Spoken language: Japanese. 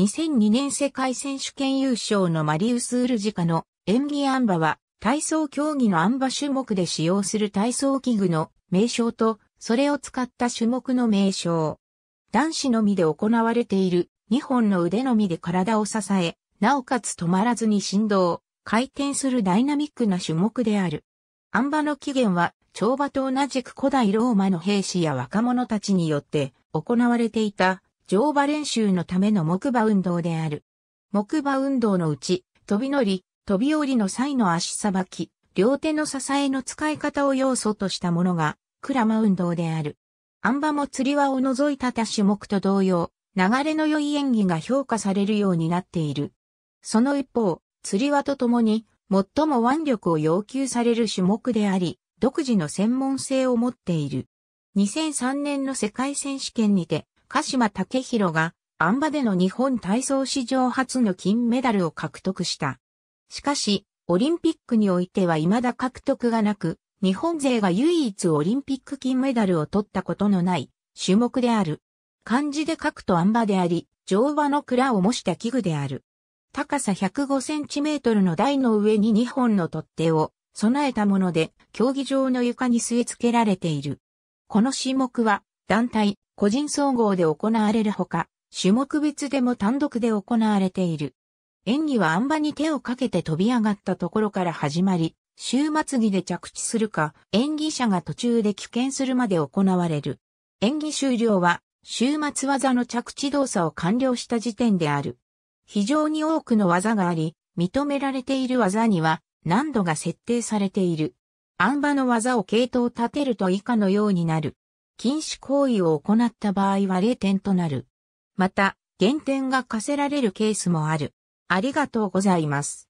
2002年世界選手権優勝のマリウス・ウルジカの演技あんバは体操競技のあん馬種目で使用する体操器具の名称とそれを使った種目の名称。男子のみで行われている2本の腕のみで体を支え、なおかつ止まらずに振動、回転するダイナミックな種目である。あんばの起源は、跳馬と同じく古代ローマの兵士や若者たちによって行われていた乗馬練習のための木馬運動である。木馬運動のうち、飛び乗り、飛び降りの際の足さばき、両手の支えの使い方を要素としたものが、クラマ運動である。あん馬も釣り輪を除いた他種目と同様、流れの良い演技が評価されるようになっている。その一方、釣り輪とともに、最も腕力を要求される種目であり、独自の専門性を持っている。2003年の世界選手権にて、鹿島武弘が、あんバでの日本体操史上初の金メダルを獲得した。しかし、オリンピックにおいては未だ獲得がなく、日本勢が唯一オリンピック金メダルを取ったことのない種目である。漢字で書くとあんバであり、乗馬の蔵を模した器具である。高さ105センチメートルの台の上に2本の取っ手を備えたもので、競技場の床に据え付けられている。この種目は、団体、個人総合で行われるほか、種目別でも単独で行われている。演技はあん馬に手をかけて飛び上がったところから始まり、終末着で着地するか、演技者が途中で棄権するまで行われる。演技終了は、終末技の着地動作を完了した時点である。非常に多くの技があり、認められている技には難度が設定されている。あん馬の技を系統立てると以下のようになる。禁止行為を行った場合は0点となる。また、減点が課せられるケースもある。ありがとうございます。